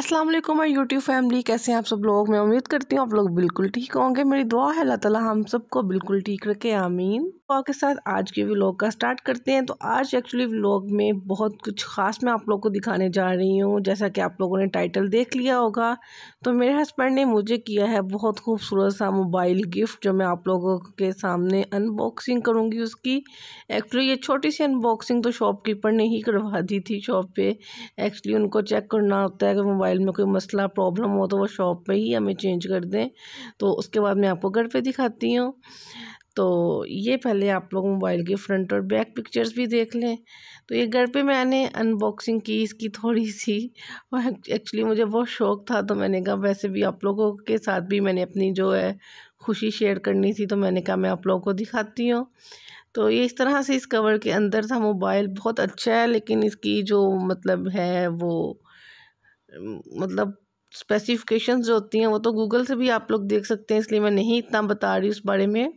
अस्सलाम वालेकुम और यूट्यूब फैमिली कैसे हैं आप सब लोग मैं उम्मीद करती हूँ आप लोग बिल्कुल ठीक होंगे मेरी दुआ है अल्लाह ताला हम सबको बिल्कुल ठीक रखे आमीन के साथ आज के व्लॉग का स्टार्ट करते हैं तो आज एक्चुअली व्लॉग में बहुत कुछ ख़ास मैं आप लोग को दिखाने जा रही हूँ जैसा कि आप लोगों ने टाइटल देख लिया होगा तो मेरे हस्बैंड ने मुझे किया है बहुत खूबसूरत सा मोबाइल गिफ्ट जो मैं आप लोगों के सामने अनबॉक्सिंग करूँगी उसकी एक्चुअली ये छोटी सी अनबॉक्सिंग तो शॉपकीपर ने ही करवा दी थी शॉप पर एक्चुअली उनको चेक करना होता है अगर मोबाइल में कोई मसला प्रॉब्लम हो तो वो शॉप पर ही हमें चेंज कर दें तो उसके बाद मैं आपको घर पर दिखाती हूँ तो ये पहले आप लोग मोबाइल के फ्रंट और बैक पिक्चर्स भी देख लें तो ये घर पे मैंने अनबॉक्सिंग की इसकी थोड़ी सी और एक्चुअली मुझे बहुत शौक़ था तो मैंने कहा वैसे भी आप लोगों के साथ भी मैंने अपनी जो है खुशी शेयर करनी थी तो मैंने कहा मैं आप लोगों को दिखाती हूँ तो ये इस तरह से इस कवर के अंदर था मोबाइल बहुत अच्छा है लेकिन इसकी जो मतलब है वो मतलब स्पेसिफिकेशंस जो होती हैं वो तो गूगल से भी आप लोग देख सकते हैं इसलिए मैं नहीं इतना बता रही उस बारे में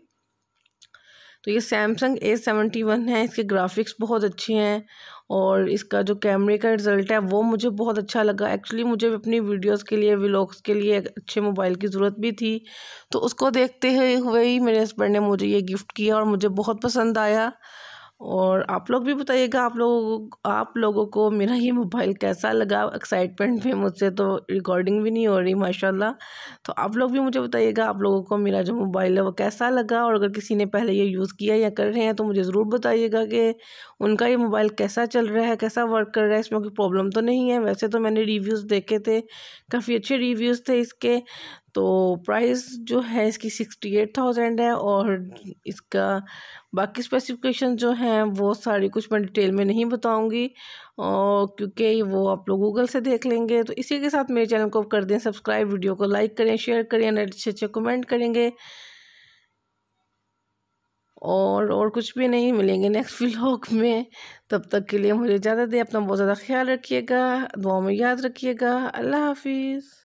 तो ये सैमसंग ए सेवेंटी वन है इसके ग्राफिक्स बहुत अच्छे हैं और इसका जो कैमरे का रिज़ल्ट है वो मुझे बहुत अच्छा लगा एक्चुअली मुझे अपनी वीडियोस के लिए व्लॉग्स के लिए अच्छे मोबाइल की ज़रूरत भी थी तो उसको देखते हुए ही मेरे हस्बैंड ने मुझे ये गिफ़्ट किया और मुझे बहुत पसंद आया और आप लोग भी बताइएगा आप लोगों आप लोगों को मेरा ये मोबाइल कैसा लगा एक्साइटमेंट में मुझसे तो रिकॉर्डिंग भी नहीं हो रही माशाल्लाह तो आप लोग भी मुझे बताइएगा आप लोगों को मेरा जो मोबाइल है वो कैसा लगा और अगर किसी ने पहले ये यूज़ किया या कर रहे हैं तो मुझे ज़रूर बताइएगा कि उनका ये मोबाइल कैसा चल रहा है कैसा वर्क कर रहा है इसमें कोई प्रॉब्लम तो नहीं है वैसे तो मैंने रिव्यूज़ देखे थे काफ़ी अच्छे रिव्यूज़ थे इसके तो प्राइस जो है इसकी सिक्सटी एट थाउजेंड है और इसका बाकी स्पेसिफिकेशन जो हैं वो सारी कुछ मैं डिटेल में नहीं बताऊंगी और क्योंकि वो आप लोग गूगल से देख लेंगे तो इसी के साथ मेरे चैनल को कर दें सब्सक्राइब वीडियो को लाइक करें शेयर करें अच्छे अच्छे कमेंट करेंगे और और कुछ भी नहीं मिलेंगे नेक्स्ट व्लॉग में तब तक के लिए मुझे ज़्यादा दें अपना बहुत ज़्यादा ख्याल रखिएगा दुआ में याद रखिएगा अल्लाह हाफिज़